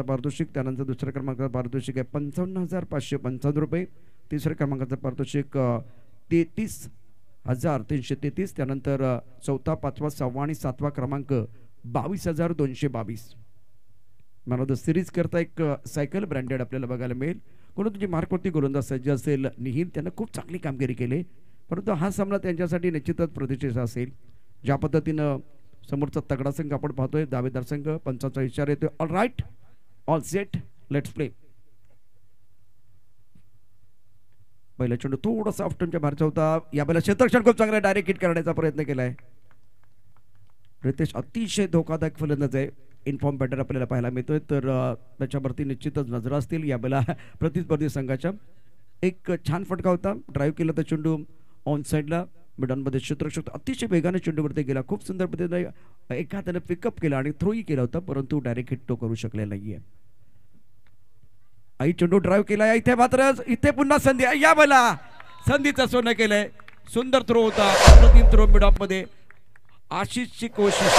क्रमांकाचं पारितोषिक त्यानंतर दुसऱ्या क्रमांकाचं पारितोषिक आहे पंचावन्न हजार पाचशे पंचावन्न रुपये तिसऱ्या क्रमांकाचं पारितोषिक तेहतीस हजार तीनशे तेहतीस त्यानंतर चौथा पाचवा सहावा आणि सातवा क्रमांक बावीस हजार दोनशे बावीस मला द सिरीज करता एक सायकल ब्रँडेड आपल्याला बघायला मिळेल कोणी तुझी मार्कवरती गोलंदाज सज्ज असेल निहिल त्यांना खूप चांगली कामगिरी केली परंतु हा सामना त्यांच्यासाठी निश्चितच प्रतिष्ठेचा असेल ज्या पद्धतीनं समोरचा तगडा संघ आपण पाहतोय दावेदार संघ पंचाचा इशारा येतोय all right all set let's play पहिला चेंडू थोडा ऑफ टर्मच्या होता या पहिला क्षेत्रक्षण खूप चांगला डायरेक्ट हिट करण्याचा प्रयत्न केलाय रितेश अतिशय धोकादायक फलंदाज आहे इन्फॉर्म बॅटर आपल्याला पाहायला मिळतोय तर त्याच्यावरती निश्चितच नजर असतील या बेला प्रतिस्पर्धी संघाच्या एक छान फटका होता ड्राईव्ह केला तर चेंडू ऑन साईडला मिडांमध्ये क्षेत्रक्षक अतिशय वेगाने चेंडूवरती गेला खूप सुंदर पद्धतीने एखाद्याने पिकअप केला आणि थ्रोही केला होता परंतु डायरेक्ट हिट तो करू शकले नाहीये आई चेंडू ड्राईव्ह केला इथे मात्र इथे पुन्हा संधी या मला संधीचं सोनं केलंय सुंदर थ्रो होता अप्रतिम थ्रो मिडॉपमध्ये आशिषची कोशिश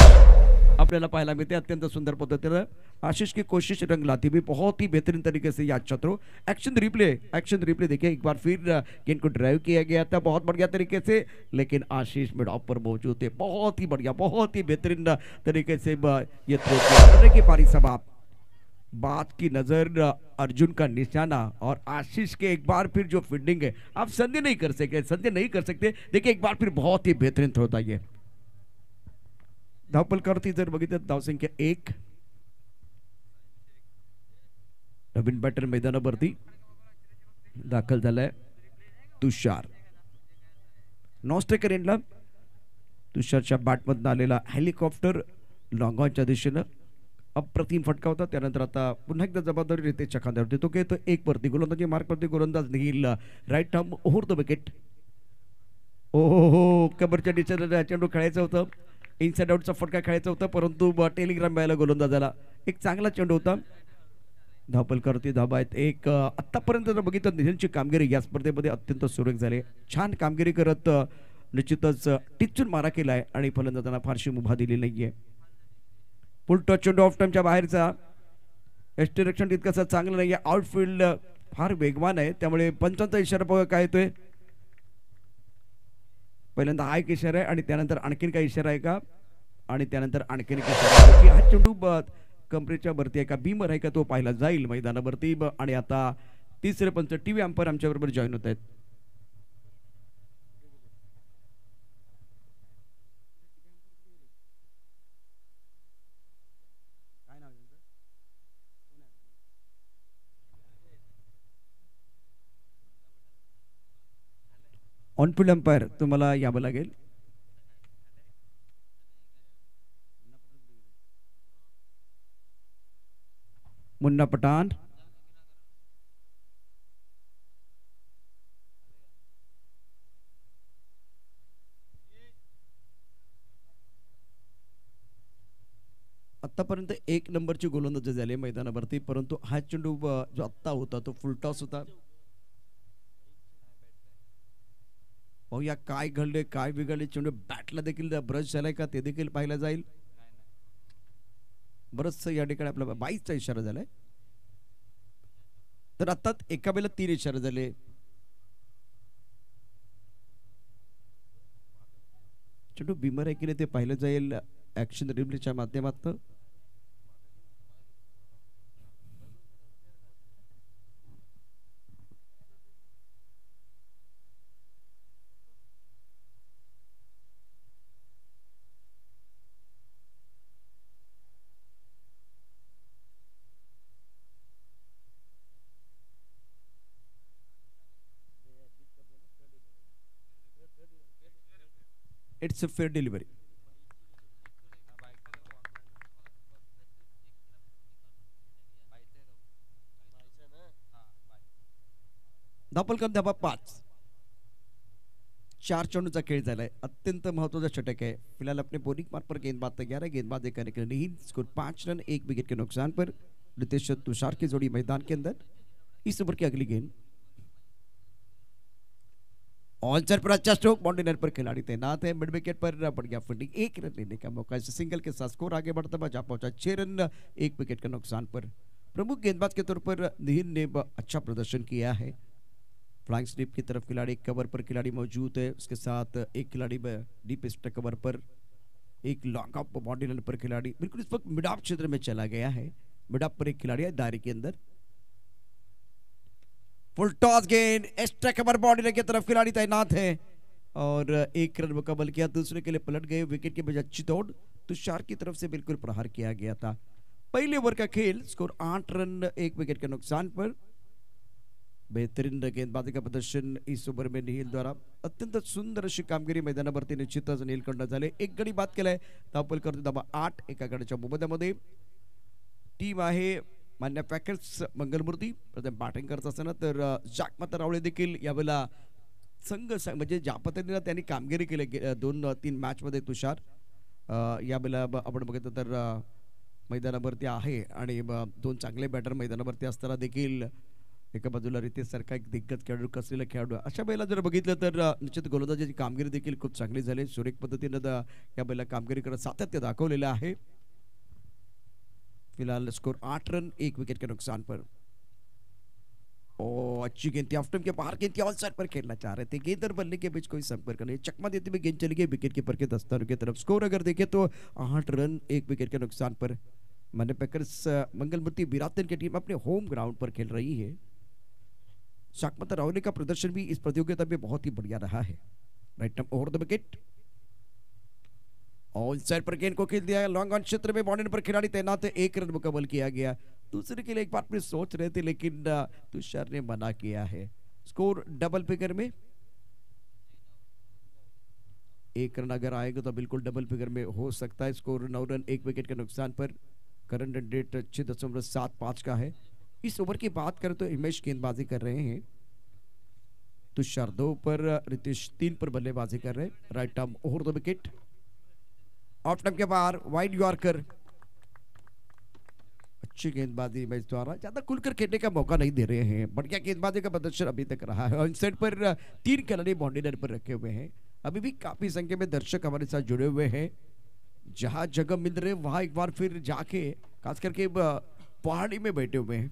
आपल्याला पाहायला मिळते अत्यंत सुंदर पद्धतीनं आशीष की कोशिश रंग लाती हुई बहुत ही बेहतरीन तरीके से याद छात्रों एक्शन रिप्ले एक्शन रिप्ले देखिए एक बार फिर इनको ड्राइव किया गया था बहुत बढ़िया तरीके से लेकिन आशीष मिड ऑफ पर मौजूद थे बहुत ही बढ़िया बहुत ही बेहतरीन तरीके से ये थ्रो की पारी समाप्त बात की नजर अर्जुन का निशाना और आशीष के एक बार फिर जो फील्डिंग है आप संदेह नहीं कर सकते संदेह नहीं कर सकते देखिए एक बार फिर बहुत ही बेहतरीन थ्रो था ये धावपल करती जर धाव संख्या एक नवीन बॅटर मैदानावरती दाखल झालाय तुषार नॉस्टेकर यांना तुषारच्या बॅटमधनं आलेला हेलिकॉप्टर लॉंगॉनच्या दिशेनं अप्रतिम फटका होता त्यानंतर आता पुन्हा एकदा जबाबदारी रितेशच्या खांद्यावरती तो घेतो एक वरती गोलंदाजी मार्कवरती गोलंदाज निघील right arm over the wicket ओ हो कबरच्या डिशेला चेंडू खेळायचा होतं इनसाइड आउटचा फटका खेळायचा होता परंतु टेलिग्राम मिळायला गोलंदाजाला एक चांगला चेंडू होता धावपलकरती धाबा आहेत एक आत्तापर्यंत जर बघितलं निधनची कामगिरी या स्पर्धेमध्ये अत्यंत सुरेख झाली छान कामगिरी करत निश्चितच टिचून मारा केला आहे आणि फलंदाजांना फारशी मुभा दिली नाही आहे फुल टच ऑफ टाईमच्या बाहेरचा एस रक्षण तितकासा चांगलं नाही आहे आउटफिल्ड फार वेगवान आहे त्यामुळे पंचांचा इशारा बघा काय येतोय पहिल्यांदा हा एक इशारा आहे आणि त्यानंतर आणखीन काय इशारा आहे का आणि त्यानंतर आणखीन एक इशारा हा चेंडू कंपनीच्या भरती एका बीमर आहे का तो पाहिला जाईल मैदानावरती आणि आता तिसरे पंच टी व्ही अंपायर बरोबर जॉईन होत आहेत ऑनफिल्ड अंपायर तुम्हाला यावं लागेल मुन्ना पठान आतापर्यंत एक नंबरची गोलंदाजी झाली मैदानावरती परंतु हा चेंडू जो आत्ता होता तो फुल टॉस होता पाहूया काय घडले काय बिघडले चेंडू बॅटला देखील ब्रश झालाय का ते देखील पाहिलं जाईल बरंचसं या ठिकाणी आपला बाईसचा इशारा झालाय तर आता एका वेळेला तीन इशारे झाले चेंडू बिमर आहे ते पाहिलं जाईल ऍक्शन रिबलीच्या माध्यमातून it's a fair delivery. धापलकम धाबा पाच चार चेंडूचा खेळ झालाय अत्यंत महत्वाचा षटक आहे फिलहाल अपने बोलिंग मार्क पर गेंदबाज तैयार गेंदबाज एक स्कोर पांच रन एक विकेट के नुकसान पर रितेश तुषार की जोड़ी मैदान के अंदर इस ओवर की अगली गेंद ऑनचर पर अच्छा स्ट्रोक बाउंड्री पर खिलाड़ी तैनात है मिड विकेट पर बढ़ गया फील्डिंग एक रन लेने का मौका इस सिंगल के साथ स्कोर आगे बढ़ता हुआ जहाँ पहुंचा छह रन एक विकेट का नुकसान पर प्रमुख गेंदबाज के तौर पर निहिन ने अच्छा प्रदर्शन किया है फ्लाइंग स्लिप की तरफ खिलाड़ी कवर पर खिलाड़ी मौजूद है उसके साथ एक खिलाड़ी डीप स्ट्रक कवर पर एक लॉन्ग अप बाउंड्री लाइन पर खिलाड़ी बिल्कुल इस वक्त मिडाप क्षेत्र में चला गया है मिडाप पर एक खिलाड़ी है दायरे के अंदर फुल टॉस गेंद एक्स्ट्रा कवर बाउंड्री की तरफ खिलाड़ी तैनात है और uh, एक रन मुकम्मल किया दूसरे के लिए पलट गए विकेट के बजाय दौड़ तुषार की तरफ से बिल्कुल प्रहार किया गया था पहले ओवर का खेल स्कोर आठ रन एक विकेट के नुकसान पर बेहतरीन गेंदबाजी का प्रदर्शन इस ओवर में नील द्वारा अत्यंत सुंदर अशी कामगिरी मैदानावरती निश्चितच निलकडनं झाले एक गडी बात के लिए धापल करते धाबा आठ गड़ी गड्याच्या मोबदल्यामध्ये टीम है मान्य पॅकेट्स मंगलमूर्ती प्रथम बॅटिंग करत असताना तर जाकमाता रावळे देखील यावेळेला संघ म्हणजे ज्या पद्धतीनं त्यांनी कामगिरी केली दोन तीन मॅचमध्ये तुषार यावेळेला आपण बघितलं तर मैदानावरती आहे आणि दोन चांगले बॅटर मैदानावरती असताना देखील एका बाजूला सारखा एक दिग्गज खेळाडू कसलेला खेळाडू अशा वेळेला जर बघितलं तर निश्चित गोलंदाजाची कामगिरी देखील खूप चांगली झाली सुरेख पद्धतीनं या बैला कामगिरी करत सातत्य दाखवलेलं आहे फिलहाल स्कोर आठ रन एक विकेट के नुकसान पर ओ अच्छी गेंद थी हाफ के बाहर गेंद थी ऑल साइड पर खेलना चाह रहे थे गेंदर बल्ले के बीच कोई संपर्क नहीं चकमा देते हुए गेंद चली गई विकेट कीपर के दस्तानों की तरफ स्कोर अगर देखे तो आठ रन एक विकेट के नुकसान पर मने पैकर्स मंगलमूर्ति बिरातन की टीम अपने होम ग्राउंड पर खेल रही है शाकमता रावले का प्रदर्शन भी इस प्रतियोगिता में बहुत ही बढ़िया रहा है राइट ओवर द विकेट और साइड पर गेंद को खेल दिया लॉन्ग ऑन क्षेत्र में बॉन्डेड पर खिलाड़ी तैनात है एक रन मुकम्मल किया गया दूसरे के लिए एक बार फिर सोच रहे थे लेकिन तुषार ने मना किया है स्कोर डबल फिगर में एक रन अगर आएगा तो बिल्कुल डबल फिगर में हो सकता है स्कोर नौ रन एक विकेट के नुकसान पर करंट रन रेट छः दशमलव सात पांच का है इस ओवर की बात करें तो हिमेश गेंदबाजी कर रहे हैं तुषार दो पर रितेश तीन पर बल्लेबाजी कर रहे हैं right arm over the wicket off के बाहर वाइड यॉर्कर अच्छी गेंदबाजी मैच द्वारा ज्यादा खुलकर खेलने का मौका नहीं दे रहे हैं बढ़िया गेंदबाजी का प्रदर्शन अभी तक रहा है और सेट पर तीन खिलाड़ी बाउंड्री पर रखे हुए हैं अभी भी काफी संख्या में दर्शक हमारे साथ जुड़े हुए हैं जहाँ जगह मिल रहे वहां एक बार फिर जाके खास करके पहाड़ी में बैठे हुए हैं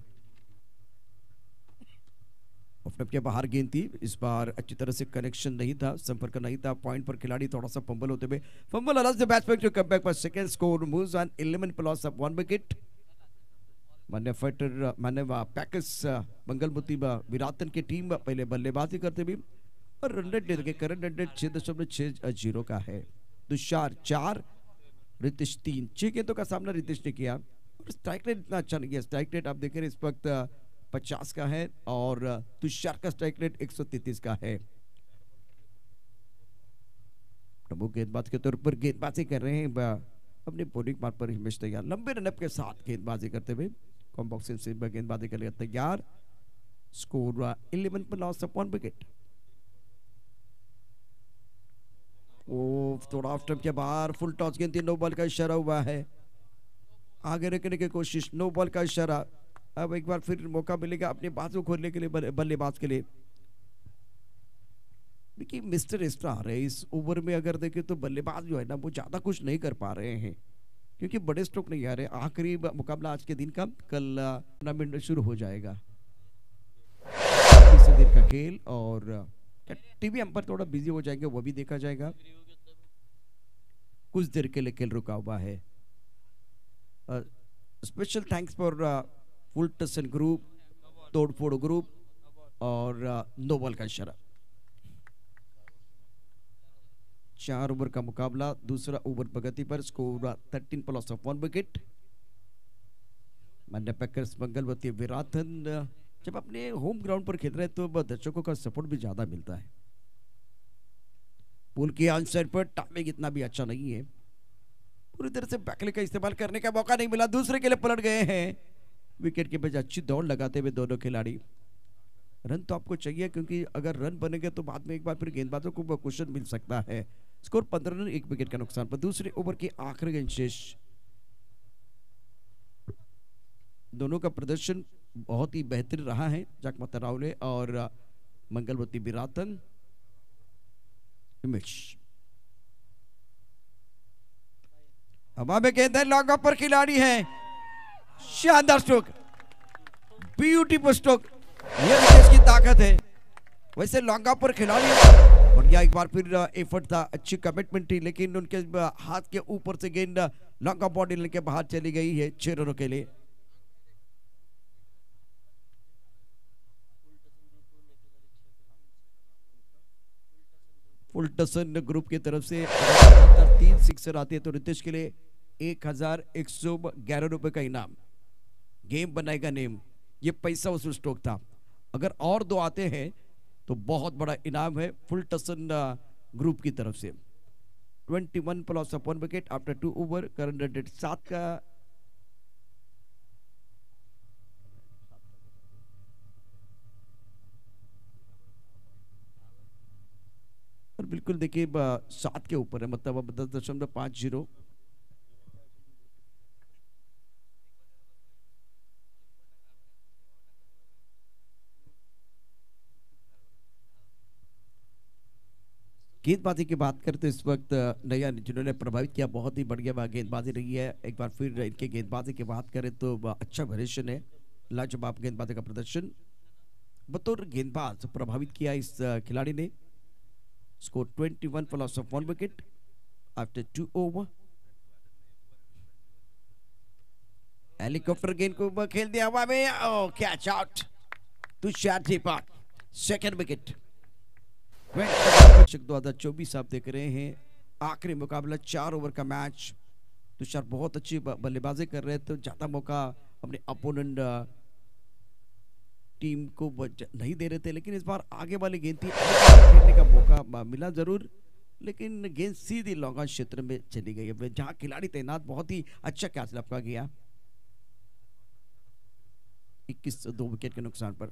ऑफ के बाहर गेंद थी इस बार अच्छी तरह से कनेक्शन नहीं था संपर्क नहीं था पॉइंट पर खिलाड़ी थोड़ा सा फंबल होते हुए फंबल अलग से बैट्समैन टू कम बैक पर second score move on eleven loss of one wicket मान्य फाइटर मान्य पैकस मंगल मुती विराटन की टीम पहले बल्लेबाजी करते भी और रन रेट के करंट रन रेट छः दशमलव छः जीरो का है तुषार चार रितेश तीन छः गेंदों का सामना रितेश ने किया और स्ट्राइक रेट इतना अच्छा नहीं किया स्ट्राइक रेट आप देखें इस वक्त पचास का है और तुषार का स्ट्राइक रेट एक का है प्रमुख गेंदबाज के तौर पर गेंदबाजी कर रहे हैं अपने बोलिंग मार्ग पर हिमेश तैयार लंबे रनअप के साथ गेंदबाजी करते हुए कॉम्बॉक्सिंग से गेंदबाजी कर लिया तैयार स्कोर इलेवन पर लॉस ऑफ वन विकेट थोड़ा ऑफ स्टम्प के बाहर फुल टॉस गेंद थी नो बॉल का इशारा हुआ है आगे रखने की कोशिश नो बॉल का इशारा अब एक बार फिर मौका मिलेगा अपने बाजू खोलने के लिए बल्लेबाज के लिए देखिए मिस्टर स्टार है इस ओवर में अगर देखें तो बल्लेबाज जो है ना वो ज़्यादा कुछ नहीं कर पा रहे हैं क्योंकि बड़े स्ट्रोक नहीं आ रहे आखिरी मुकाबला आज के दिन का कल टूर्नामेंट शुरू हो जाएगा दिन का खेल और टीवी हम पर थोड़ा बिजी हो जाएंगे वो भी देखा जाएगा कुछ देर के लिए खेल रुका हुआ है स्पेशल थैंक्स फॉर उल्टसन ग्रुप तोड़फोड़ ग्रुप और नोबल का इशारा चार ओवर का मुकाबला दूसरा ओवर प्रगति पर score thirteen plus of one wicket मान्य पैकर्स मंगलवती विराथन uh, जब अपने होम ग्राउंड पर खेल रहे तो दर्शकों का सपोर्ट भी ज़्यादा मिलता है पुल के आंसर पर टाइमिंग इतना भी अच्छा नहीं है पूरी तरह से बैकले का इस्तेमाल करने का मौका नहीं मिला दूसरे के लिए पलट गए हैं विकेट के बजाय अच्छी दौड़ लगाते हुए दोनों खिलाड़ी रन तो आपको चाहिए क्योंकि अगर रन बनेंगे तो बाद में एक बार फिर गेंदबाजों को क्वेश्चन मिल सकता है स्कोर पंद्रह रन एक विकेट का नुकसान पर दूसरे ओवर के आखिरी गेंद शेष दोनों का प्रदर्शन बहुत ही बेहतरीन रहा है जगमता रावले और मंगलवती बिरातन हवा में गेंद है लॉग पर खिलाड़ी है शानदार स्ट्रोक ब्यूटीफुल स्ट्रोक ये विशेष की ताकत है वैसे लॉन्ग पर खिलाड़ी बढ़िया और यह एक बार फिर एफर्ट था अच्छी कमिटमेंट थी लेकिन उनके हाथ के ऊपर से गेंद लॉन्ग बॉडी लेके बाहर चली गई है छह रनों के लिए फुलटसन ग्रुप की तरफ से तीन सिक्सर आते हैं तो रितेश के लिए एक हजार एक सौ ग्यारह रुपए का इनाम गेम बनाएगा नेम ये पैसा उसमें स्टॉक था अगर और दो आते हैं तो बहुत बड़ा इनाम है फुल टसन ग्रुप की तरफ से 21 वन प्लस अपन wicket after two over current rated सात का और बिल्कुल देखिए सात के ऊपर है मतलब अब दस दशमलव पाँच जीरो गेंदबाजी की बात करते तो इस वक्त नया जिन्होंने प्रभावित किया बहुत ही बढ़िया गेंदबाजी रही है एक बार फिर इनके गेंदबाजी की बात करें तो अच्छा भरेशन है लाजवाब गेंदबाजी का प्रदर्शन बतौर गेंदबाज प्रभावित किया इस खिलाड़ी ने स्कोर 21 वन पर loss of one wicket after two over helicopter गेंद को खेल दिया हवा में oh catch out Tushar Tripathi second wicket दर्शक दो हज़ार चौबीस आप देख रहे हैं आखिरी मुकाबला चार ओवर का मैच तुषार बहुत अच्छी बल्लेबाजी कर रहे थे तो ज़्यादा मौका अपने अपोनेंट टीम को नहीं दे रहे थे लेकिन इस बार आगे वाली गेंद थी खेलने का मौका मिला ज़रूर लेकिन गेंद सीधी लॉन्ग क्षेत्र में चली गई है जहाँ खिलाड़ी तैनात बहुत ही अच्छा कैच लपका गया इक्कीस दो विकेट के नुकसान पर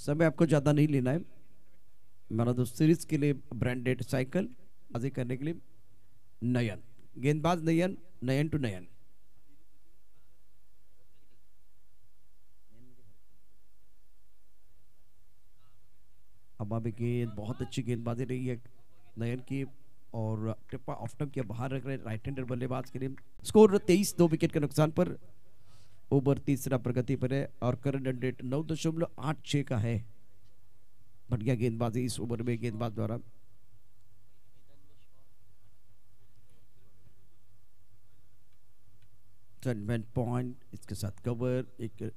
समय आपको ज़्यादा नहीं लेना है मेरा ऑफ सीरीज के लिए ब्रांडेड साइकिल हाजिर करने के लिए नयन गेंदबाज नयन नयन टू नयन अबाबे गेंद बहुत अच्छी गेंदबाजी रही है नयन की और टिप्पा ऑफ टम किया बाहर रख रहे राइट हैंडर बल्लेबाज के लिए स्कोर तेईस दो विकेट के नुकसान पर ओवर तीसरा प्रगति पर है और करंट रेट नौ दशमलव आठ छः का है बढ़िया गेंदबाजी इस ओवर में गेंदबाज द्वारा टर्नमेंट पॉइंट इसके साथ कवर एक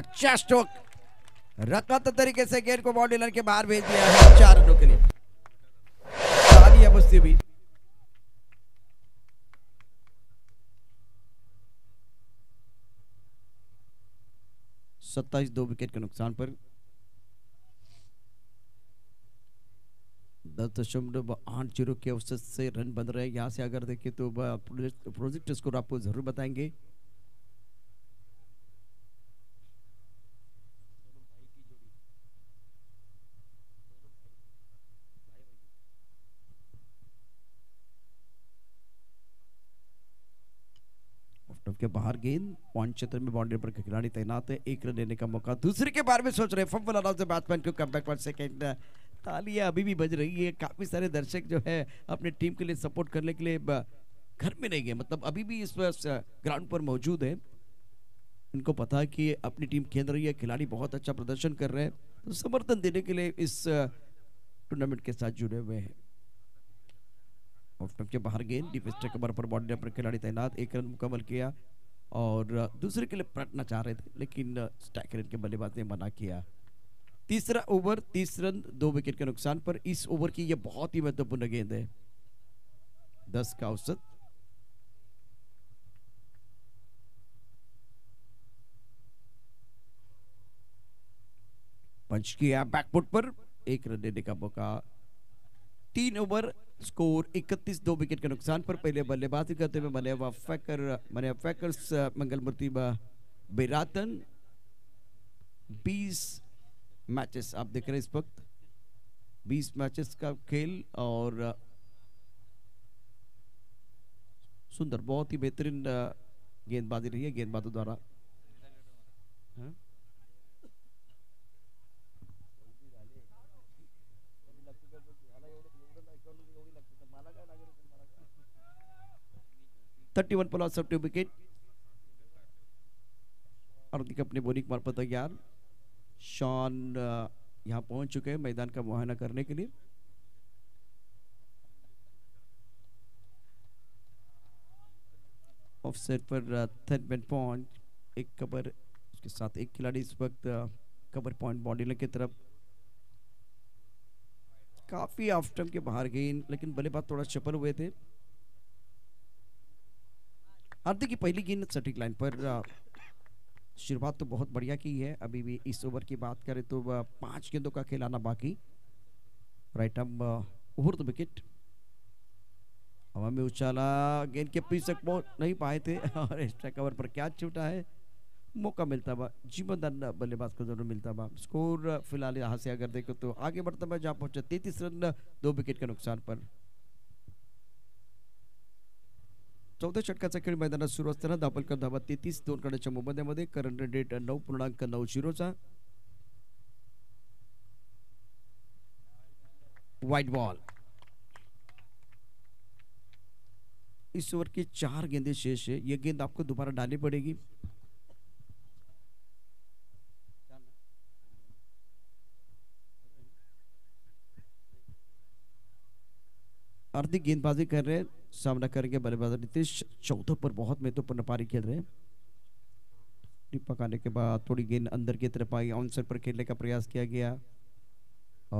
अच्छा स्ट्रोक रत्न तरीके से गेंद को बॉडी लड़के बाहर भेज दिया है चार रनों के लिए भी सत्ताईस दो विकेट के नुकसान पर दस दशमलव आठ जीरो के औसत से रन बन रहे हैं यहाँ से अगर देखें तो प्रोजेक्ट स्कोर आपको ज़रूर बताएंगे बाहर गेंद पॉइंट क्षेत्र में बाउंड्री पर खिलाड़ी तैनात है एक रन लेने का मौका दूसरे के बारे में सोच रहे फंबल आराम से बैट्समैन को कम बैक वन सेकेंड तालियां अभी भी बज रही है काफी सारे दर्शक जो है अपने टीम के लिए सपोर्ट करने के लिए घर में नहीं गए मतलब अभी भी इस ग्राउंड पर मौजूद है इनको पता है कि अपनी टीम खेल रही है खिलाड़ी बहुत अच्छा प्रदर्शन कर रहे हैं तो समर्थन देने के लिए इस टूर्नामेंट के साथ जुड़े हुए हैं ऑफ के बाहर गेंद डिफेंस कमर पर बॉडी पर खिलाड़ी तैनात एक रन मुकम्मल किया और दूसरे के लिए पलटना चाह रहे थे लेकिन स्ट्राइकर के बल्लेबाज ने मना किया तीसरा ओवर तीस रन दो विकेट के नुकसान पर इस ओवर की यह बहुत ही महत्वपूर्ण गेंद है दस का औसत पंच किया बैकफुट पर एक रन देने का मौका तीन ओवर स्कोर 31 दो विकेट के नुकसान पर पहले बल्लेबाजी करते हुए मलेवा फैकर मलेवा फैकर मंगल मूर्ति बेरातन 20 मैचेस आप देख रहे हैं इस वक्त 20 मैचेस का खेल और सुंदर बहुत ही बेहतरीन गेंदबाजी रही है गेंदबाजों द्वारा हाँ? 31 वन प्लस सब टू विकेट हार्दिक अपने बोलिंग मार्फत यार शॉन uh, यहां पहुंच चुके हैं मैदान का मुआयना करने के लिए ऑफसेट पर थर्ड मैन पॉइंट एक कबर उसके साथ एक खिलाड़ी इस वक्त कबर पॉइंट बॉडी की तरफ काफ़ी आफ्टर के बाहर गए लेकिन बल्लेबाज थोड़ा चपल हुए थे अर्ध की पहली गेंद सटीक लाइन पर शुरुआत तो बहुत बढ़िया की है अभी भी इस ओवर की बात करें तो पांच गेंदों का खेलाना बाकी राइट अब ओवर द विकेट हवा में उछाला गेंद के पीछे पहुंच नहीं पाए थे और एक्स्ट्रा कवर पर क्या छूटा है मौका मिलता जीवन जीवनदान बल्लेबाज को जरूर मिलता बा स्कोर फिलहाल यहाँ से अगर देखो तो आगे बढ़ता बा जहाँ पहुंचा तैतीस रन दो विकेट के नुकसान पर चौथ्या षटकाचा खेळ मैदानात सुरू असताना दापलकर धावा तेहतीस दोन काढाच्या मोबदल्यामध्ये करंट डेट नऊ पूर्णांक नऊ झिरोचा व्हाईट बॉल इस ओवर के चार गेंदे शेष है ये गेंद आपको दोबारा डालनी पड़ेगी हार्दिक गेंदबाजी कर रहे हैं सामना करेंगे बल्लेबाज नीतीश चौथे पर बहुत महत्वपूर्ण पारी खेल रहे हैं आने के बाद थोड़ी गेंद अंदर की तरफ आई ऑनसर पर खेलने का प्रयास किया गया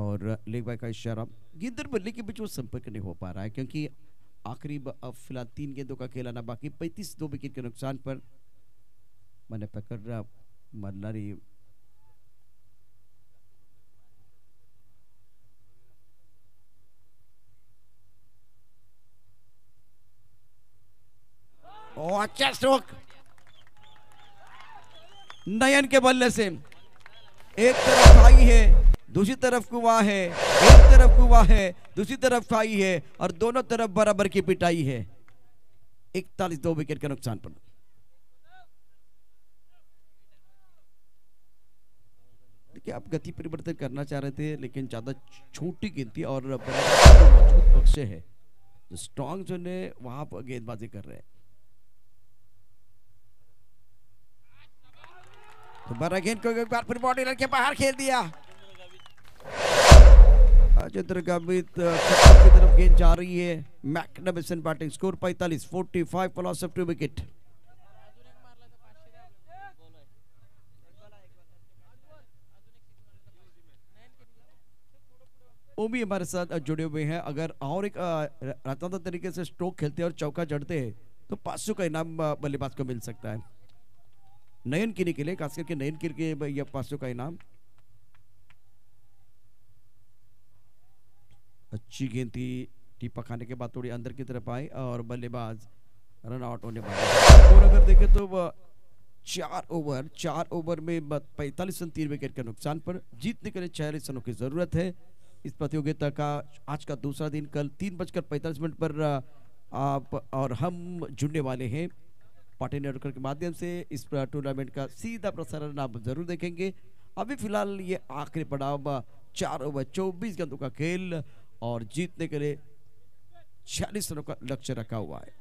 और लेग बाय का इशारा गेंद बल्ले के बीच वो संपर्क नहीं हो पा रहा है क्योंकि आखिरी फिलहाल तीन गेंदों का खेलाना बाकी पैंतीस दो विकेट के नुकसान पर मैंने पकड़ रहा मल्लारी अच्छा स्ट्रोक नयन के बल्ले से एक तरफ खाई है दूसरी तरफ कुआ है एक तरफ कुआ है दूसरी तरफ खाई है और दोनों तरफ बराबर की पिटाई है इकतालीस दो विकेट के नुकसान पर देखिए आप गति परिवर्तन करना चाह रहे थे लेकिन ज़्यादा छोटी गिनती और मजबूत पक्ष है स्ट्रॉन्ग जो ने वहां पर गेंदबाजी कर रहे हैं तो बड़ा गेंद को एक बार फिर बॉडी लड़के बाहर खेल दिया राजेंद्र गामित की तरफ गेंद जा रही है मैकडमिसन बैटिंग स्कोर 45 45 पर लॉस ऑफ टू विकेट वो भी हमारे साथ जुड़े हुए हैं अगर और एक रत्नात्मक तरीके से स्ट्रोक खेलते हैं और चौका जड़ते हैं तो पांच का इनाम बल्लेबाज को मिल सकता है नयन किरी के लिए खास करके नयन किर के पासों का इनाम अच्छी गेंद थी टीपा खाने के बाद थोड़ी अंदर की तरफ आई और बल्लेबाज रन आउट होने वाले और अगर देखे तो चार ओवर चार ओवर में पैंतालीस रन तीन विकेट के नुकसान पर जीतने के लिए छियालीस रनों की जरूरत है इस प्रतियोगिता का आज का दूसरा दिन कल तीन बजकर पैंतालीस मिनट पर आप और हम जुड़ने वाले हैं पार्टी नेटवर्क के माध्यम से इस टूर्नामेंट का सीधा प्रसारण आप जरूर देखेंगे अभी फिलहाल ये आखिरी पड़ाव चार ओवर चौबीस गेंदों का खेल और जीतने के लिए छियालीस रनों का लक्ष्य रखा हुआ है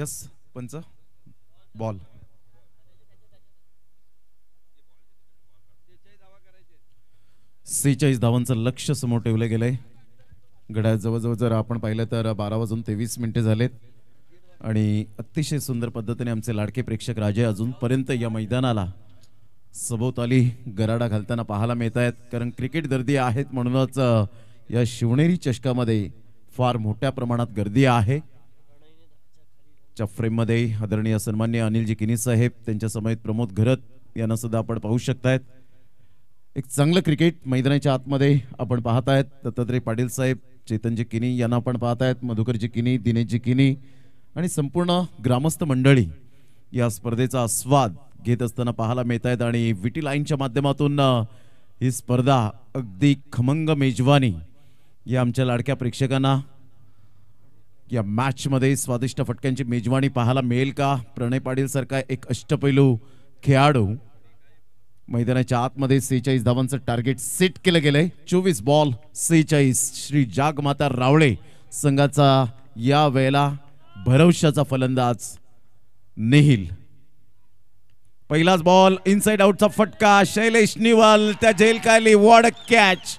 यस पंच बॉल सेहेचाळीस धावांचं लक्ष समोर ठेवलं गेलंय गड्या जवळजवळ जर आपण पाहिलं तर बारा वाजून तेवीस मिनिटे झालेत आणि अतिशय सुंदर पद्धतीने आमचे लाडके प्रेक्षक राजे अजूनपर्यंत या मैदानाला सभोवताली गराडा घालताना पाहायला मिळत आहेत कारण क्रिकेट गर्दी आहेत म्हणूनच या शिवनेरी चषकामध्ये फार मोठ्या प्रमाणात गर्दी आहे च्या फ्रेममध्ये आदरणीय सन्मान्य अनिलजी किनी साहेब त्यांच्या समेत प्रमोद घरत यांना सुद्धा आपण पाहू शकतायत एक चांगलं क्रिकेट मैदानाच्या आतमध्ये आपण पाहत आहेत दत्तात्रय पाटील साहेब चेतनजी किनी यांना आपण पाहत आहेत मधुकरजी किनी दिनेशजी किनी आणि संपूर्ण ग्रामस्थ मंडळी या स्पर्धेचा आस्वाद घेत असताना पाहायला मिळत आहेत आणि विटी लाईनच्या माध्यमातून ही स्पर्धा अगदी खमंग मेजवानी या आमच्या लाडक्या प्रेक्षकांना या मॅचमध्ये स्वादिष्ट फटक्यांची मेजवानी पाहायला मिळेल का प्रणय पाटील सारखा एक अष्टपैलू खेळाडू मैदानाच्या आतमध्ये सेहेचाळीस धावांचं टार्गेट सेट केलं गेलंय चोवीस बॉल सेहेचाळीस श्री जागमाता रावळे संघाचा या वेळेला भरवशाचा फलंदाज नेहिल पहिलाच बॉल इनसाइड आउटचा फटका शैलेश निवाल त्या कायली what catch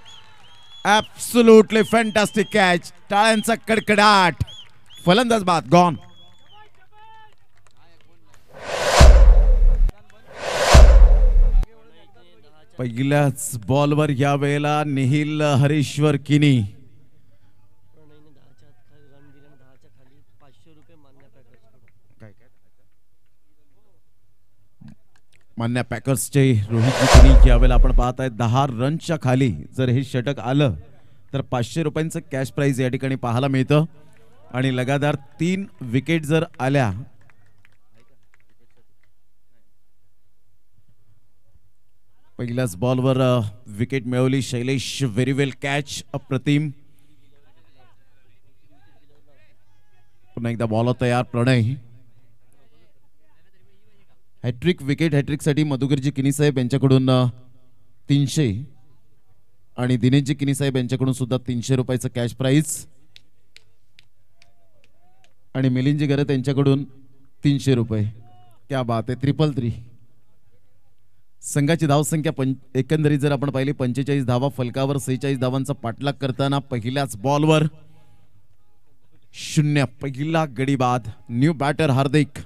absolutely fantastic catch टाळ्यांचा कडकडाट फलंदाज बाद गॉन पहिल्याच बॉलवर या वेळेला निहिल हरीश्वर किनी मान्या पॅकर्सचे रोहित किनी यावेळेला आपण पाहत आहे दहा रनच्या खाली जर हे षटक आलं तर पाचशे रुपयांचं कॅश प्राईज या ठिकाणी पाहायला मिळतं आणि लगातार तीन विकेट जर आल्या पहिल्याच बॉलवर विकेट मिळवली शैलेश व्हेरी वेल कॅच अप्रतिम पुन्हा एकदा बॉल तयार प्रणय हॅट्रिक विकेट हॅट्रिकसाठी मधुकरजी किनी साहेब यांच्याकडून तीनशे आणि दिनेशजी किनी साहेब यांच्याकडून सुद्धा तीनशे रुपयाचं कॅश प्राईज आणि मिलिंदजी गरे त्यांच्याकडून तीनशे रुपये क्या बात आहे त्रिपल थ्री संघाची धावसंख्या पं एकंदरीत जर आपण पाहिली पंचेचाळीस धावा फलकावर सेहेचाळीस धावांचा पाठलाग करताना पहिल्याच बॉलवर शून्य पहिला गडीबाद न्यू बॅटर हार्दिक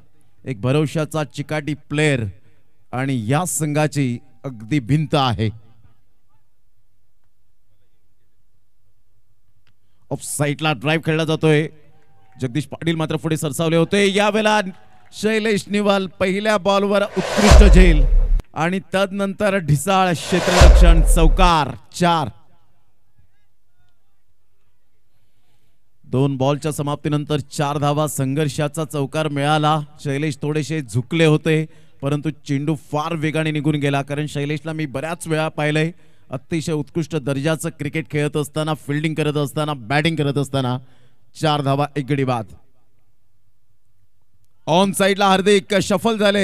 एक भरोशाचा चिकाटी प्लेअर आणि या संघाची अगदी भिंत आहे ऑफ साईडला ड्राईव्ह खेळला जातोय जगदीश पाटील मात्र पुढे सरसावले होते यावेळेला शैलेश निवाल पहिल्या बॉलवर उत्कृष्ट झेल आणि नंतर ढिसाळ क्षेत्ररक्षण चौकार चार दोन बॉलच्या समाप्तीनंतर चार धावा संघर्षाचा चौकार मिळाला शैलेश थोडेसे झुकले होते परंतु चेंडू फार वेगाने निघून गेला कारण शैलेशला मी बऱ्याच वेळा पाहिलंय अतिशय उत्कृष्ट दर्जाचं क्रिकेट खेळत असताना फिल्डिंग करत असताना बॅटिंग करत असताना चार धावा एक गडी बाद ऑन साईडला हार्दिक शफल झाले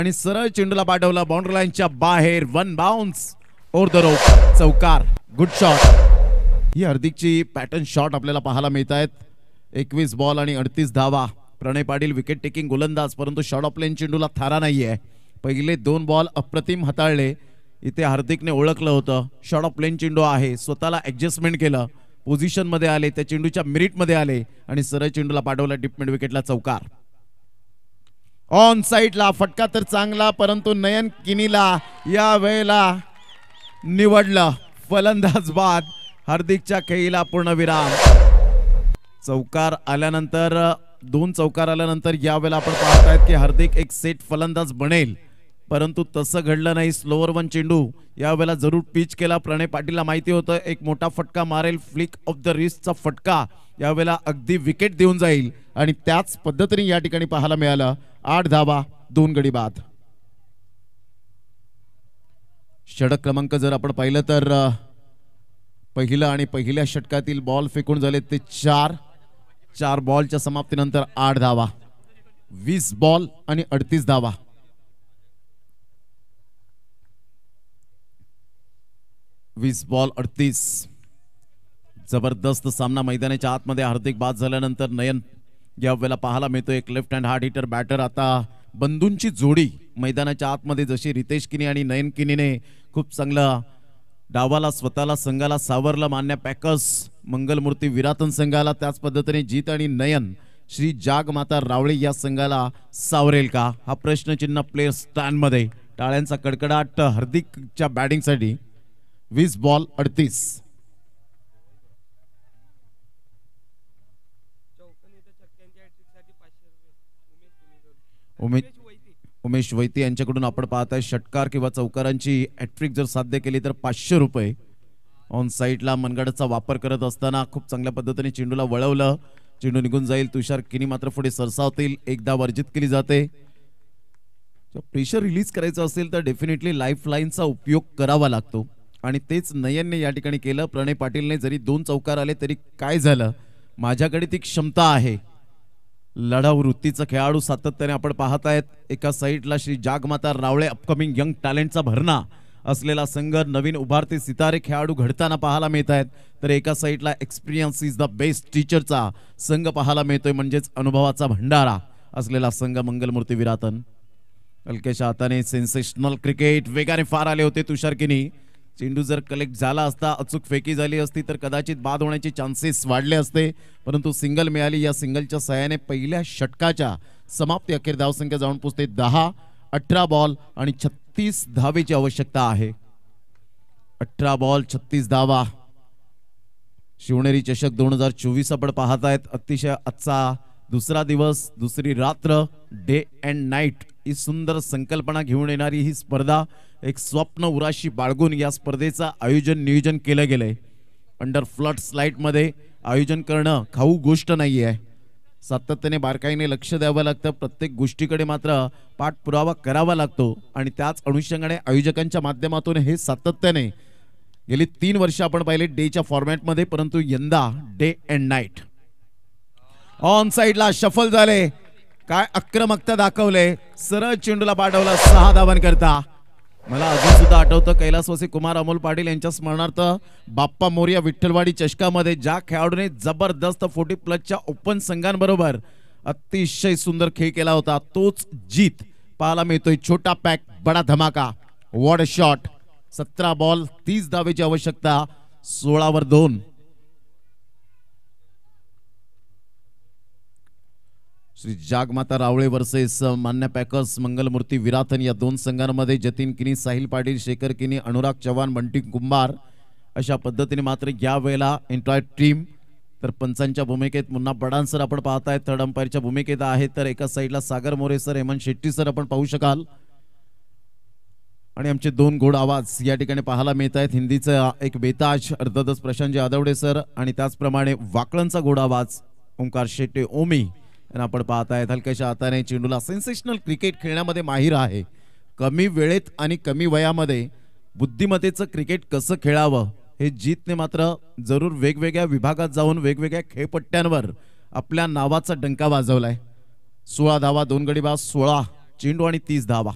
आणि सरळ चेंडूला पाठवला बाउंड्री लाईनच्या बाहेर one bounce over the rope चौकार गुड शॉट ही हार्दिकची पॅटर्न शॉट आपल्याला पाहायला मिळत आहेत एकवीस बॉल आणि अडतीस धावा प्रणय पाटील विकेट टेकिंग गोलंदाज परंतु शॉर्ट ऑफ लेन चेंडूला थारा नाहीये पहिले दोन बॉल अप्रतिम हाताळले इथे हार्दिकने ओळखलं होतं शॉर्ट ऑफ लेन चेंडू आहे स्वतःला ॲडजस्टमेंट केलं पोझिशनमध्ये आले त्या चेंडूच्या मेरिटमध्ये आले आणि सरळ चेंडूला पाठवला डिपमेंट विकेटला चौकार ऑन साईडला फटका तर चांगला परंतु नयन किनीला या वेळेला निवडलं फलंदाज बाद हार्दिकच्या खेळीला विराम चौकार आल्यानंतर दोन चौकार आल्यानंतर यावेळेला आपण पाहत आहेत की हार्दिक एक सेट फलंदाज बनेल परंतु तसं घडलं नाही स्लोअर वन चेंडू यावेळेला जरूर पिच केला प्रणय पाटीलला माहिती होतं एक मोठा फटका मारेल फ्लिक ऑफ द रिस्कचा फटका यावेळेला अगदी विकेट देऊन जाईल आणि त्याच पद्धतीने या ठिकाणी पाहायला मिळालं आठ धावा दोन गडी बाद षडक क्रमांक जर आपण पाहिलं तर पहिलं आणि पहिल्या षटकातील बॉल फेकून झाले ते चार चार बॉलच्या समाप्तीनंतर आठ धावा वीस बॉल आणि अडतीस धावा वीस बॉल अडतीस जबरदस्त सामना मैदानाच्या आतमध्ये हार्दिक बाद झाल्यानंतर नयन यावेळेला पाहायला मिळतो एक left hand hard hitter batter आता बंधूंची जोडी मैदानाच्या आतमध्ये जशी रितेश किनी आणि नयन किनीने खूप चांगलं डावाला स्वतःला संघाला सावरलं मान्य पॅकर्स मंगलमूर्ती विरातन संघाला त्याच पद्धतीने जीत आणि नयन श्री जागमाता रावळे या संघाला सावरेल का हा प्रश्नचिन्ह प्लेयर स्टँडमध्ये टाळ्यांचा कडकडाट हार्दिकच्या बॅटिंगसाठी वीस बॉल अडतीस उमेश उमेश वैती यांच्याकडून आपण पाहताय षटकार किंवा चौकारांची हॅट्रिक जर साध्य केली तर पाचशे रुपये ऑन साईडला मनगडचा वापर करत असताना खूप चांगल्या पद्धतीने चेंडूला वळवलं चेंडू निघून जाईल तुषार किनी मात्र पुढे सरसावतील एकदा वर्जित केली जाते प्रेशर रिलीज करायचं असेल तर डेफिनेटली लाईफ लाईनचा उपयोग करावा लागतो आणि तेच नयनने या ठिकाणी केलं प्रणय पाटीलने जरी दोन चौकार आले तरी काय झालं माझ्याकडे ती क्षमता आहे लढाऊ वृत्तीचं खेळाडू सातत्याने आपण पाहत आहेत एका साईडला श्री जागमाता रावळे अपकमिंग यंग टॅलेंटचा भरणा असलेला संघ नवीन उभारते सितारे खेळाडू घडताना पाहायला मिळत आहेत तर एका साईडला एक्सपिरियन्स इज द बेस्ट टीचरचा संघ पाहायला मिळतोय म्हणजेच अनुभवाचा भंडारा असलेला संघ मंगलमूर्ती विरातन अलकेशा हाताने सेन्सेशनल क्रिकेट वेगाने फार आले होते तुषारकिनी चेंडू जर कलेक्ट झाला असता अचूक फेकी झाली असती तर कदाचित बाद होण्याचे चान्सेस वाढले असते परंतु सिंगल मिळाली या सिंगलच्या सहाय्याने पहिल्या षटकाच्या समाप्ती अखेर धावसंख्या जाऊन पोचते दहा अठरा बॉल आणि छत्तीस धावेची आवश्यकता आहे अठरा बॉल छत्तीस धावा शिवनेरी चषक दोन हजार चोवीस आपण पाहत आहेत अतिशय आजचा दुसरा दिवस दुसरी रात्र डे अँड नाईट ही सुंदर संकल्पना घेऊन येणारी ही स्पर्धा एक स्वप्न उराशी बाळगून या स्पर्धेचं आयोजन नियोजन केलं गेलं आहे अंडर फ्लड स्लाईटमध्ये आयोजन करणं खाऊ गोष्ट नाही आहे सातत्याने बारकाईने लक्ष द्यावं लागतं प्रत्येक गोष्टीकडे मात्र पाठपुरावा करावा लागतो आणि त्याच अनुषंगाने आयोजकांच्या माध्यमातून हे सातत्याने गेली तीन वर्ष आपण पाहिले डेच्या फॉर्मॅटमध्ये परंतु यंदा डे अँड नाईट ऑन साईडला शफल झाले काय आक्रमकता दाखवले सरळ चेंडूला पाठवला सहा धावांकरता मला अजून सुद्धा आठवतं कैलासवासी कुमार अमोल पाटील यांच्या स्मरणार्थ बाप्पा मोरिया विठ्ठलवाडी चषकामध्ये ज्या खेळाडूने जबरदस्त फोर्टी प्लसच्या ओपन संघांबरोबर अतिशय सुंदर खेळ केला होता तोच जीत पाहायला मिळतोय छोटा पॅक बडा धमाका वॉड शॉट सतरा बॉल तीस धावेची आवश्यकता सोळावर दोन श्री जागमाता रावळे वर्सेस मान्य पॅकर्स मंगलमूर्ती विराथन या दोन संघांमध्ये जतीन किनी साहिल पाटील शेखर किनी अनुराग चव्हाण बंटी कुंभार अशा पद्धतीने मात्र या वेळेला एन्ट्रॉय टीम तर पंचांच्या भूमिकेत मुन्ना बडान सर आपण पाहताय थर्ड अंपायरच्या भूमिकेत आहे तर एका साईडला सागर मोरे सर हेमंत शेट्टी सर आपण पाहू शकाल आणि आमचे दोन गोड आवाज या ठिकाणी पाहायला मिळत आहेत हिंदीचं एक बेताज अर्धदस प्रशांत आदवडे सर आणि त्याचप्रमाणे वाकळांचा गोड आवाज ओंकार शेट्टे ओमी आणि आपण पाहत आहेत हलक्याच्या हाताने चेंडूला सेन्सेशनल क्रिकेट खेळण्यामध्ये माहीर आहे कमी वेळेत आणि कमी वयामध्ये बुद्धिमत्तेचं क्रिकेट कसं खेळावं हे जीतने मात्र जरूर वेगवेगळ्या विभागात जाऊन वेगवेगळ्या खेळपट्ट्यांवर आपल्या नावाचा डंका वाजवलाय सोळा धावा दोन गडी बाद सोळा चेंडू आणि तीस धावा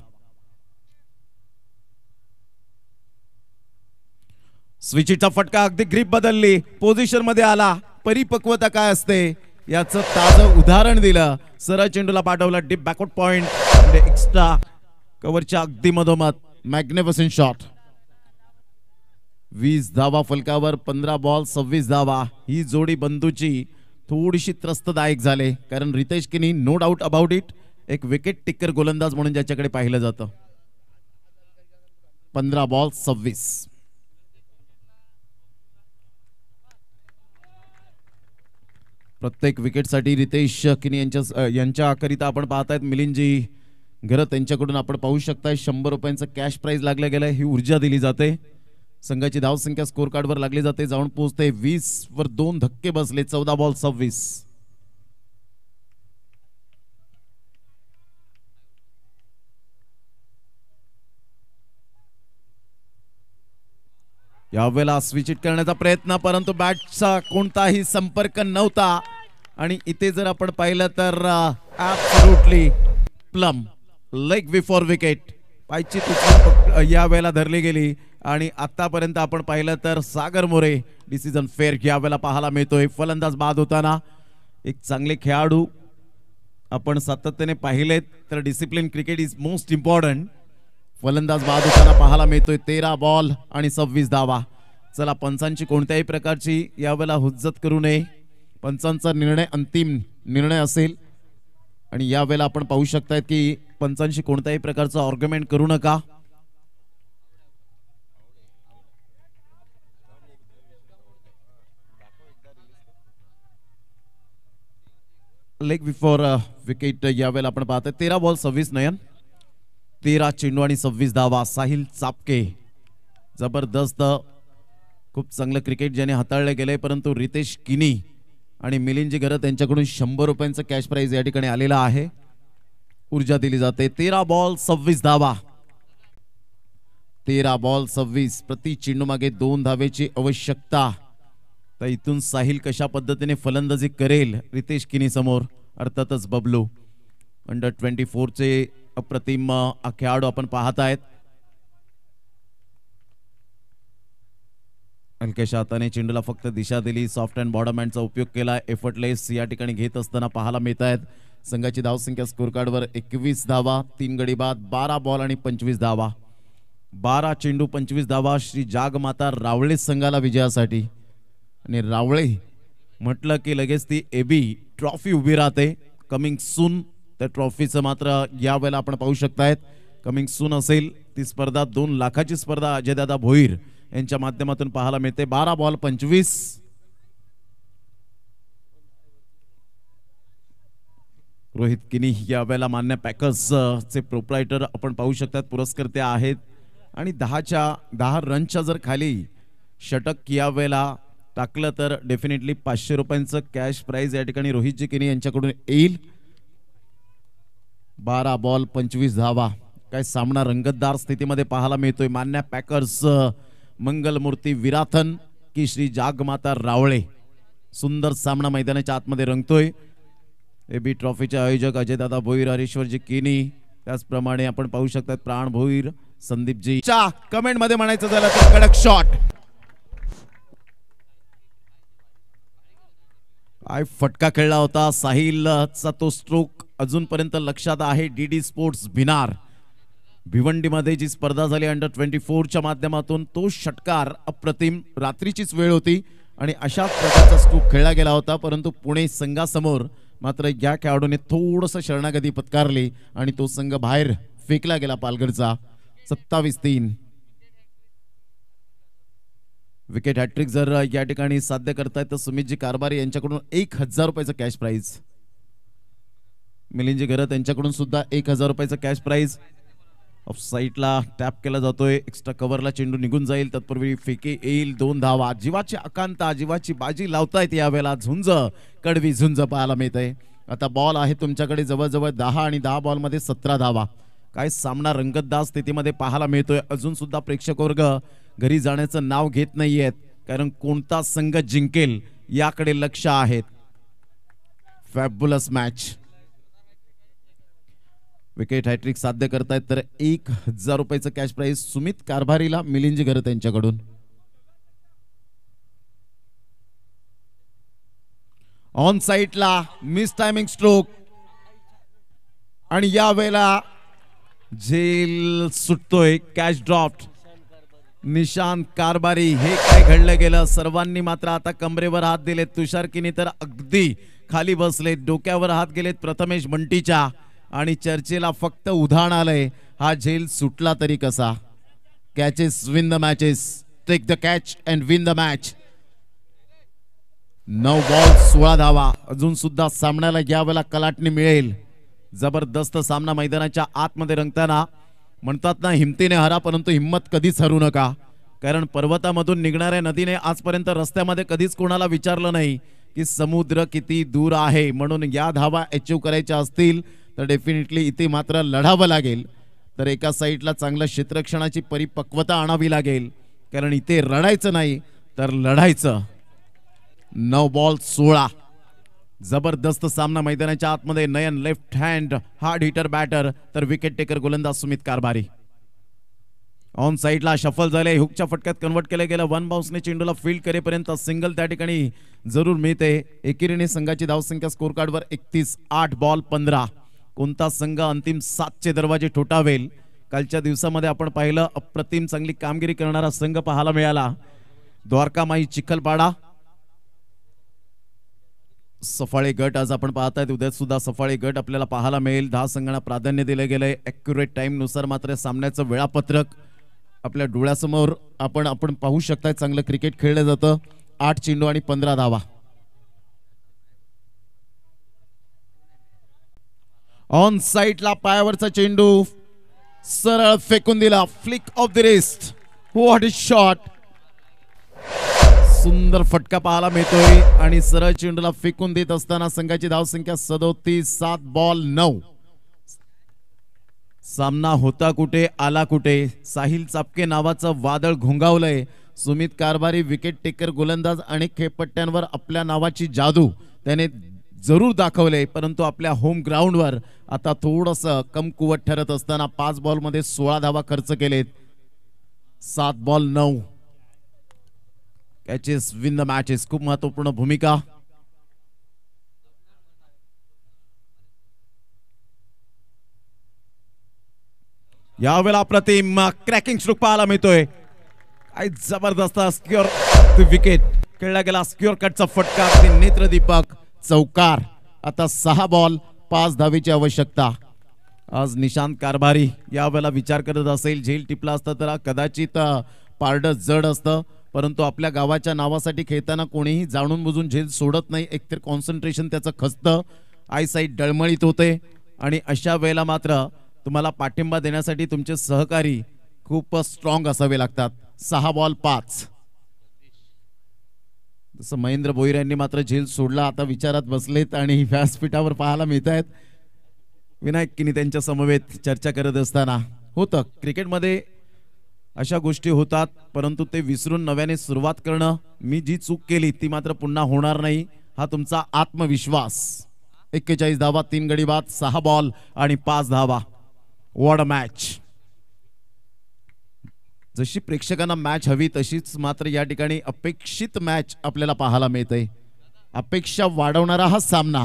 स्विचीचा फटका अगदी ग्रीप बदलली पोझिशन मध्ये आला परिपक्वता काय असते याचं ताजं उदाहरण दिलं सर चेंडूला पाठवला डीप बॅकवर्ड पॉइंट एक्स्ट्रा कवरच्या अगदी मधोमध मॅग्नेफसिन शॉट वीस धावा फलकावर पंधरा बॉल सव्वीस धावा ही जोडी बंधूची थोडीशी त्रस्तदायक झाले कारण रितेश किनी नो डाऊट अबाउट इट एक विकेट टिक्कर गोलंदाज म्हणून ज्याच्याकडे पाहिलं जातं पंधरा बॉल सव्वीस प्रत्येक विकेटसाठी रितेश किनी यांच्या यांच्याकरिता आपण पाहतायत मिलिंदजी घरं त्यांच्याकडून आपण पाहू शकताय शंभर रुपयांचं कॅश प्राईज लागलं गेलंय ही ऊर्जा दिली जाते संघाची धावसंख्या स्कोर कार्डवर लागली जाते जाऊन पोहोचते वीस वर दोन धक्के बसले चौदा बॉल सव्वीस यावेळेला स्विचिट करण्याचा प्रयत्न परंतु बॅटचा कोणताही संपर्क नव्हता आणि इथे जर आपण पाहिलं तर रुटली प्लम लेग बिफोर विकेट पायची या वेळेला धरली गेली आणि आत्तापर्यंत आपण पाहिलं तर सागर मोरे डिसिजन फेअर वेळेला पाहायला मिळतोय फलंदाज बाद होताना एक चांगले खेळाडू आपण सातत्याने पाहिलेत तर discipline cricket is most important फलंदाज बाद होताना पाहायला मिळतोय तेरा बॉल आणि सव्वीस दावा चला पंचांची कोणत्याही प्रकारची यावेळेला हुज्जत करू नये पंचांचा निर्णय अंतिम निर्णय असेल आणि यावेळेला आपण पाहू शकतायत की पंचांशी कोणत्याही प्रकारचं ऑर्ग्युमेंट करू नका लेग बिफोर विकेट यावेळेला आपण पाहतोय तेरा बॉल सव्वीस नयन तेरा चेंडू आणि सव्वीस धावा साहिल चापके जबरदस्त खूप चांगलं क्रिकेट ज्याने हाताळले गेले परंतु रितेश किनी आणि मिलिंदजी घरं त्यांच्याकडून शंभर रुपयांचं कॅश प्राईज या ठिकाणी आलेला आहे ऊर्जा दिली जाते तेरा बॉल सव्वीस धावा तेरा बॉल सव्वीस प्रति चेंडू मागे दोन धावेची आवश्यकता तर इथून साहिल कशा पद्धतीने फलंदाजी करेल रितेश किनी समोर अर्थातच बबलू अंडर ट्वेंटी फोरचे अप्रतिम खेळाडू आपण पाहत आहेत अंकेश चेंडूला फक्त दिशा दिली सॉफ्ट अँड बॉडम अँडचा उपयोग केला एफर्टलेस या ठिकाणी घेत असताना पाहायला मिळत आहेत संघाची धावसंख्या स्कोरकार्डवर एकवीस धावा तीन गडी बाद बारा बॉल आणि पंचवीस धावा बारा चेंडू पंचवीस धावा श्री जागमाता रावळे संघाला विजयासाठी आणि रावळे म्हटलं की लगेच ती एबी ट्रॉफी उभी राहते कमिंग सून त्या ट्रॉफीचं मात्र यावेळेला आपण पाहू शकतायत कमिंग सून असेल ती स्पर्धा दोन लाखाची स्पर्धा अजयदादा भोईर यांच्या माध्यमातून पाहायला मिळते बारा बॉल पंचवीस रोहित किनी यावेळेला मान्य पॅकर्स चे प्रोप्रायटर आपण पाहू शकतात पुरस्कर्ते आहेत आणि दहाच्या दहा रनच्या जर खाली षटक यावेळेला टाकलं तर डेफिनेटली पाचशे रुपयांचं कॅश प्राईज या ठिकाणी जी किनी यांच्याकडून येईल बारा बॉल पंचवीस धावा काय सामना रंगतदार स्थितीमध्ये पाहायला मिळतोय मान्या पॅकर्स मंगलमूर्ती विराथन की श्री जागमाता रावळे सुंदर सामना मैदानाच्या आतमध्ये रंगतोय ए बी ट्रॉफीचे आयोजक अजयदादा भोईर हरेश्वरजी किनी त्याचप्रमाणे आपण पाहू शकतात प्राण भोईर संदीपजी च्या कमेंटमध्ये म्हणायचं झालं तर कडक शॉट काय फटका खेळला होता साहिलचा तो स्ट्रोक अजूनपर्यंत लक्षात आहे डी डी स्पोर्ट्स भिनार भिवंडीमध्ये जी स्पर्धा झाली अंडर ट्वेंटी फोरच्या माध्यमातून तो षटकार अप्रतिम रात्रीचीच वेळ होती आणि अशाच प्रकारचा स्टूक खेळला गेला होता परंतु पुणे संघासमोर मात्र या खेळाडूने थोडंसं शरणागती पत्कारली आणि तो संघ बाहेर फेकला गेला पालघरचा सत्तावीस तीन विकेट हॅट्रिक जर या ठिकाणी साध्य करतायत तर सुमितजी कारभारी यांच्याकडून एक हजार रुपयाचा कॅश प्राईज मिलिंदजी घरत यांच्याकडून सुद्धा एक हजार रुपयाचं कॅश प्राईज ऑफ साईटला टॅप केला जातोय एक्स्ट्रा कव्हरला चेंडू निघून जाईल तत्पूर्वी फेके येईल दोन धावा जीवाची अकांता जीवाची बाजी लावतायत यावेळेला झुंज कडवी झुंज पाहायला आहे आता बॉल आहे तुमच्याकडे जवळजवळ दहा आणि दहा बॉलमध्ये सतरा धावा काय सामना रंगतदार स्थितीमध्ये पाहायला मिळतोय अजून सुद्धा प्रेक्षकवर्ग घरी जाण्याचं नाव घेत नाहीयेत कारण कोणता संघ जिंकेल याकडे लक्ष आहेत फॅब्युलस मॅच विकेट हॅट्रिक साध्य करतायत तर एक हजार रुपयाचं कॅश प्राईज सुमित कारभारीला मिलिंजी घर त्यांच्याकडून ऑन साईटला मिस टायमिंग स्ट्रोक आणि या वेळेला झेल सुटतोय कॅश ड्रॉफ्ट निशान कारभारी हे काय घडलं गेलं सर्वांनी मात्र आता कमरेवर हात दिलेत किनी तर अगदी खाली बसलेत डोक्यावर हात गेलेत प्रथमेश बंटीच्या आणि चर्चेला फक्त उधाण आलंय हा झेल सुटला तरी कसा catches win the matches take the catch and win the match नऊ बॉल सोळा धावा अजून सुद्धा सामन्याला यावेळेला कलाटणी मिळेल जबरदस्त सामना मैदानाच्या आतमध्ये रंगताना म्हणतात ना हिमतीने हरा परंतु हिंमत कधीच हरू नका कारण पर्वतामधून निघणाऱ्या नदीने आजपर्यंत रस्त्यामध्ये कधीच कोणाला विचारलं नाही की समुद्र किती दूर आहे म्हणून या धावा अचीव करायच्या असतील तर डेफिनेटली इथे मात्र लढावं लागेल तर एका साईडला चांगल्या क्षेत्रक्षणाची परिपक्वता आणावी लागेल कारण इथे रडायचं नाही तर लढायचं नऊ बॉल सोळा जबरदस्त सामना मैदानाच्या आतमध्ये Nayan left hand hard hitter batter तर विकेट टेकर गोलंदाज सुमित कारभारी ऑन साईडला शफल झाले हुकच्या फटक्यात कन्वर्ट केलं गेलं वन बाउन्सने चेंडूला फील्ड करेपर्यंत सिंगल त्या ठिकाणी जरूर मिळते एकेरीने संघाची धावसंख्या स्कोर कार्डवर एकतीस आठ बॉल पंधरा कोणता संघ अंतिम सातचे दरवाजे ठोठावेल कालच्या दिवसामध्ये आपण पाहिलं अप्रतिम चांगली कामगिरी करणारा संघ पाहायला मिळाला द्वारका माई चिखलपाडा सफाळे गट आज आपण पाहतायत उद्या सुद्धा सफाळे गट आपल्याला पाहायला मिळेल दहा संघांना प्राधान्य दिलं गेलंय अॅक्युरेट नुसार मात्र सामन्याचं वेळापत्रक आपल्या डोळ्यासमोर आपण आपण पाहू शकताय चांगलं क्रिकेट खेळलं जातं आठ चेंडू आणि पंधरा धावा ऑन साईडला पायावरचा चेंडू सरळ फेकून दिला flick off the wrist what is shot सुंदर फटका पाहायला मिळतोय आणि सरळ चेंडूला फेकून देत असताना संघाची धावसंख्या सदोतीस सात बॉल नऊ सामना होता कुठे आला कुठे साहिल चापके नावाचं वादळ घोंगावलंय सुमित कारभारी विकेट टेकर गोलंदाज आणि खेपट्ट्यांवर आपल्या नावाची जादू त्याने जरूर दाखवले परंतु आपल्या होम ग्राउंडवर आता थोडंसं कमकुवत ठरत असताना पाच बॉलमध्ये सोळा धावा खर्च केलेत सात बॉल नऊ कॅचेस विन द मॅचेस खूप महत्वपूर्ण भूमिका यावेळेला प्रतिम क्रॅकिंग स्ट्रोक पाहायला मिळतोय काय जबरदस्त स्क्युअर विकेट खेळला गेला स्क्युअर कटचा फटका नेत्रदीपक चौकार आता सहा बॉल पाच धावीची आवश्यकता आज निशांत कारभारी यावेळेला विचार करत असेल झेल टिपला असता तर कदाचित पारड जड असतं परंतु आपल्या गावाच्या नावासाठी खेळताना कोणीही जाणून बुजून झेल सोडत नाही एकतर कॉन्सन्ट्रेशन त्याचं खचतं आयसाईट डळमळीत होते आणि अशा वेळेला मात्र तुम्हाला पाठिंबा देण्यासाठी तुमचे सहकारी खूप स्ट्रॉंग असावे लागतात सहा बॉल पाच जसं महेंद्र भोईर यांनी मात्र झेल सोडला आता विचारात बसलेत आणि व्यासपीठावर पाहायला मिळत आहेत विनायक किनी त्यांच्या समवेत चर्चा करत असताना होतं क्रिकेटमध्ये अशा गोष्टी होतात परंतु ते विसरून नव्याने सुरुवात करणं मी जी चूक केली ती मात्र पुन्हा होणार नाही हा तुमचा आत्मविश्वास एक्केचाळीस धावा तीन गडी बाद सहा बॉल आणि पाच धावा वॉड मॅच जशी प्रेक्षकांना मॅच हवी तशीच मात्र या ठिकाणी अपेक्षित मॅच आपल्याला पाहायला मिळते अपेक्षा वाढवणारा हा सामना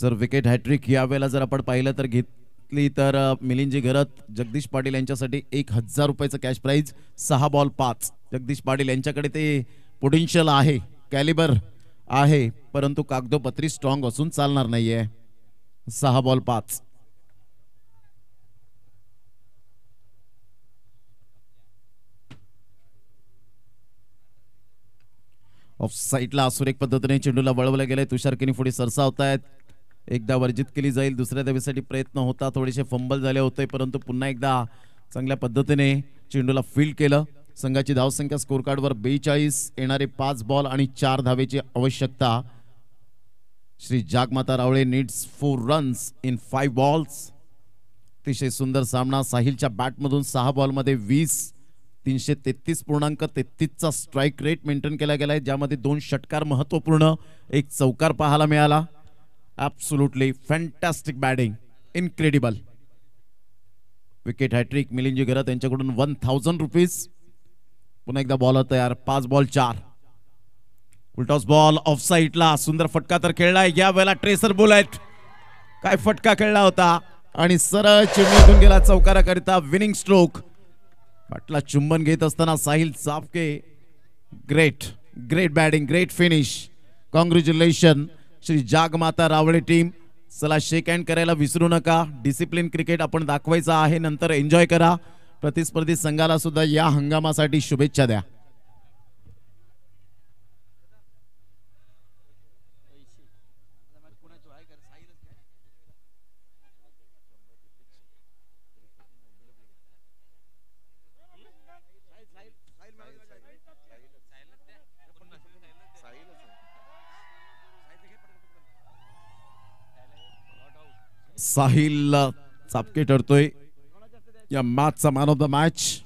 जर विकेट हॅट्रिक यावेळेला जर आपण पाहिलं तर घेतली तर मिलिंदी घरत जगदीश पाटील यांच्यासाठी एक हजार रुपयाचं कॅश प्राईज सहा बॉल पाच जगदीश पाटील यांच्याकडे ते पोटेन्शियल आहे कॅलिबर आहे परंतु कागदोपत्री स्ट्रॉंग असून चालणार नाहीये सहा बॉल पाच ऑफ साईडला एक पद्धतीने चेंडूला गेलंय तुषार किनी पुढे सरसावतायत एकदा वर्जित केली जाईल दुसऱ्या धावेसाठी प्रयत्न होता थोडेसे फंबल झाले होते परंतु पुन्हा एकदा चांगल्या पद्धतीने चेंडूला फील केलं संघाची धावसंख्या स्कोर कार्डवर बेचाळीस येणारे पाच बॉल आणि चार धावेची आवश्यकता Shri जागमाता Rawale needs four runs in five balls अतिशय सुंदर सामना साहिलच्या बॅटमधून सहा बॉलमध्ये वीस तीनशे तेहतीस पूर्णांक तेहतीसचा स्ट्राईक रेट मेंटेन केला गेला आहे ज्यामध्ये दोन षटकार महत्त्वपूर्ण एक चौकार पाहायला मिळाला absolutely fantastic batting incredible wicket hattrick मिलिंजी घरा त्यांच्याकडून वन थाउजंड रुपीज पुन्हा एकदा बॉलर तयार पाच बॉल चार उलटॉस बॉल ऑफ साईडला सुंदर फटका तर खेळलाय या वेळेला ट्रेसर बुलेट काय फटका खेळला होता आणि सरळ चिमणीतून गेला चौकाराकरिता विनिंग स्ट्रोक पाटला चुंबन घेत असताना Sahil Chafke great great batting great finish congratulation Shri जागमाता Rawale team चला शेक हँड करायला विसरू नका डिसिप्लिन क्रिकेट आपण दाखवायचा आहे नंतर एन्जॉय करा प्रतिस्पर्धी संघाला सुद्धा या हंगामासाठी शुभेच्छा द्या साहिल चापके ठरतोय या मॅचचा मॅन ऑफ द मॅच